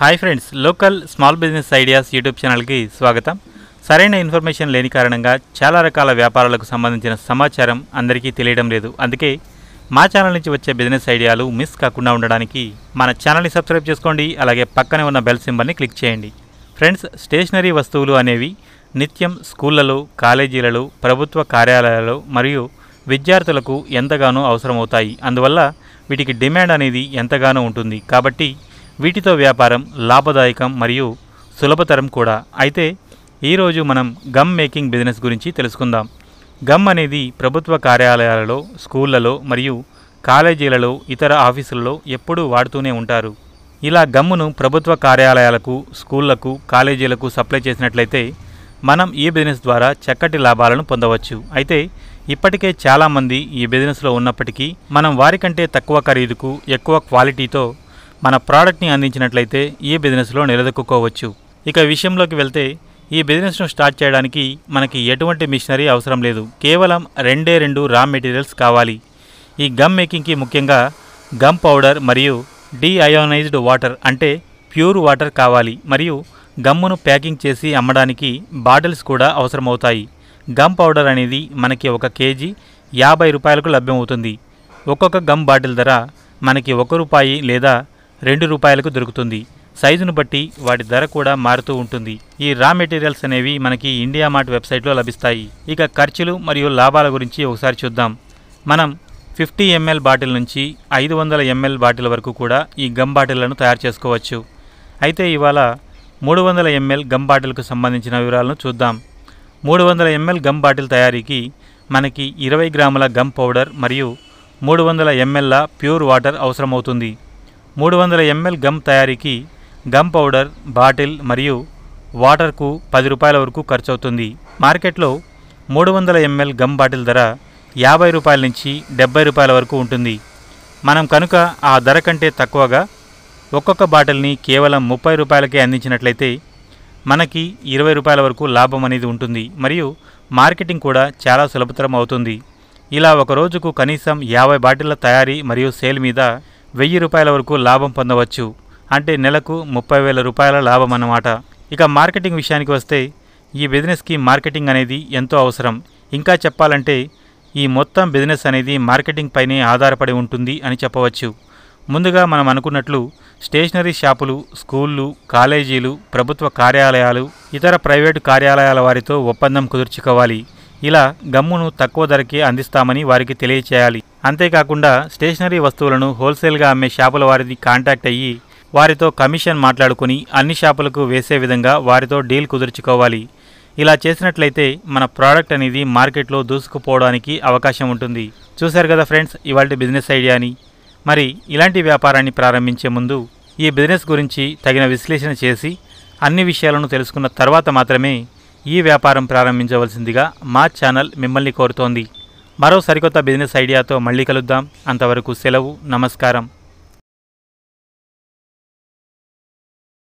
hi friends local small business ideas YouTube ఛానల్కి స్వాగతం సరైన ఇన్ఫర్మేషన్ లేని కారణంగా చాలా రకాల వ్యాపారాలకు సంబంధించిన సమాచారం అందరికీ తెలియడం లేదు అందుకే మా ఛానల్ నుంచి వచ్చే బిజినెస్ ఐడియాలు మిస్ కాకుండా ఉండడానికి మన ఛానల్ని సబ్స్క్రైబ్ చేసుకోండి అలాగే పక్కనే ఉన్న బెల్ సింబల్ని క్లిక్ చేయండి ఫ్రెండ్స్ స్టేషనరీ వస్తువులు అనేవి నిత్యం స్కూళ్ళలో కాలేజీలలో ప్రభుత్వ కార్యాలయాలలో మరియు విద్యార్థులకు ఎంతగానో అవసరమవుతాయి అందువల్ల వీటికి డిమాండ్ అనేది ఎంతగానో ఉంటుంది కాబట్టి వీటితో వ్యాపారం లాభదాయకం మరియు సులభతరం కూడా అయితే ఈరోజు మనం గమ్ మేకింగ్ బిజినెస్ గురించి తెలుసుకుందాం గమ్ అనేది ప్రభుత్వ కార్యాలయాలలో స్కూళ్ళలో మరియు కాలేజీలలో ఇతర ఆఫీసులలో ఎప్పుడూ వాడుతూనే ఉంటారు ఇలా గమ్మును ప్రభుత్వ కార్యాలయాలకు స్కూళ్లకు కాలేజీలకు సప్లై చేసినట్లయితే మనం ఈ బిజినెస్ ద్వారా చక్కటి లాభాలను పొందవచ్చు అయితే ఇప్పటికే చాలామంది ఈ బిజినెస్లో ఉన్నప్పటికీ మనం వారికంటే తక్కువ ఖరీదుకు ఎక్కువ క్వాలిటీతో మన ప్రోడక్ట్ని అందించినట్లయితే ఈ బిజినెస్లో నిలదొక్కుకోవచ్చు ఇక విషయంలోకి వెళ్తే ఈ బిజినెస్ను స్టార్ట్ చేయడానికి మనకి ఎటువంటి మిషనరీ అవసరం లేదు కేవలం రెండే రెండు రా మెటీరియల్స్ కావాలి ఈ గమ్ మేకింగ్కి ముఖ్యంగా గమ్ పౌడర్ మరియు డీఅయోనైజ్డ్ వాటర్ అంటే ప్యూర్ వాటర్ కావాలి మరియు గమ్మును ప్యాకింగ్ చేసి అమ్మడానికి బాటిల్స్ కూడా అవసరమవుతాయి గమ్ పౌడర్ అనేది మనకి ఒక కేజీ యాభై రూపాయలకు లభ్యమవుతుంది ఒక్కొక్క గమ్ బాటిల్ ధర మనకి ఒక రూపాయి లేదా రెండు రూపాయలకు దొరుకుతుంది సైజును బట్టి వాటి ధర కూడా మారుతూ ఉంటుంది ఈ రా మెటీరియల్స్ అనేవి మనకి ఇండియా మార్ట్ వెబ్సైట్లో లభిస్తాయి ఇక ఖర్చులు మరియు లాభాల గురించి ఒకసారి చూద్దాం మనం ఫిఫ్టీ ఎంఎల్ బాటిల్ నుంచి ఐదు వందల ఎంఎల్ బాటిల్ వరకు కూడా ఈ గమ్ బాటిళ్లను తయారు చేసుకోవచ్చు అయితే ఇవాళ మూడు వందల ఎంఎల్ గమ్ బాటిల్కు సంబంధించిన వివరాలను చూద్దాం మూడు వందల ఎంఎల్ గమ్ బాటిల్ తయారీకి మనకి ఇరవై గ్రాముల గమ్ పౌడర్ మరియు మూడు వందల ఎంఎల్ల ప్యూర్ వాటర్ అవసరమవుతుంది మూడు వందల ఎంఎల్ గమ్ తయారీకి గమ్ పౌడర్ బాటిల్ మరియు వాటర్కు పది రూపాయల వరకు ఖర్చు అవుతుంది మార్కెట్లో మూడు వందల ఎంఎల్ గమ్ బాటిల్ ధర యాభై రూపాయల నుంచి డెబ్బై రూపాయల వరకు ఉంటుంది మనం కనుక ఆ ధర కంటే తక్కువగా ఒక్కొక్క బాటిల్ని కేవలం ముప్పై రూపాయలకే అందించినట్లయితే మనకి ఇరవై రూపాయల వరకు లాభం అనేది ఉంటుంది మరియు మార్కెటింగ్ కూడా చాలా సులభతరం అవుతుంది ఇలా ఒక రోజుకు కనీసం యాభై బాటిళ్ల తయారీ మరియు సేల్ మీద వెయ్యి రూపాయల వరకు లాభం పొందవచ్చు అంటే నెలకు ముప్పై వేల రూపాయల లాభం అన్నమాట ఇక మార్కెటింగ్ విషయానికి వస్తే ఈ బిజినెస్కి మార్కెటింగ్ అనేది ఎంతో అవసరం ఇంకా చెప్పాలంటే ఈ మొత్తం బిజినెస్ అనేది మార్కెటింగ్ పైనే ఆధారపడి ఉంటుంది అని చెప్పవచ్చు ముందుగా మనం అనుకున్నట్లు స్టేషనరీ షాపులు స్కూళ్ళు కాలేజీలు ప్రభుత్వ కార్యాలయాలు ఇతర ప్రైవేటు కార్యాలయాల వారితో ఒప్పందం కుదుర్చుకోవాలి ఇలా గమ్మును తక్కువ ధరకే అందిస్తామని వారికి తెలియచేయాలి అంతేకాకుండా స్టేషనరీ వస్తువులను హోల్సేల్గా అమ్మే షాపుల వారిని కాంటాక్ట్ అయ్యి వారితో కమిషన్ మాట్లాడుకుని అన్ని షాపులకు వేసే విధంగా వారితో డీల్ కుదుర్చుకోవాలి ఇలా చేసినట్లయితే మన ప్రోడక్ట్ అనేది మార్కెట్లో దూసుకుపోవడానికి అవకాశం ఉంటుంది చూశారు కదా ఫ్రెండ్స్ ఇవాళ బిజినెస్ ఐడియాని మరి ఇలాంటి వ్యాపారాన్ని ప్రారంభించే ముందు ఈ బిజినెస్ గురించి తగిన విశ్లేషణ చేసి అన్ని విషయాలను తెలుసుకున్న తర్వాత మాత్రమే ఈ వ్యాపారం ప్రారంభించవలసిందిగా మా ఛానల్ మిమ్మల్ని కోరుతోంది మరో సరికొత్త బిజినెస్ ఐడియాతో మళ్ళీ కలుద్దాం అంతవరకు సెలవు నమస్కారం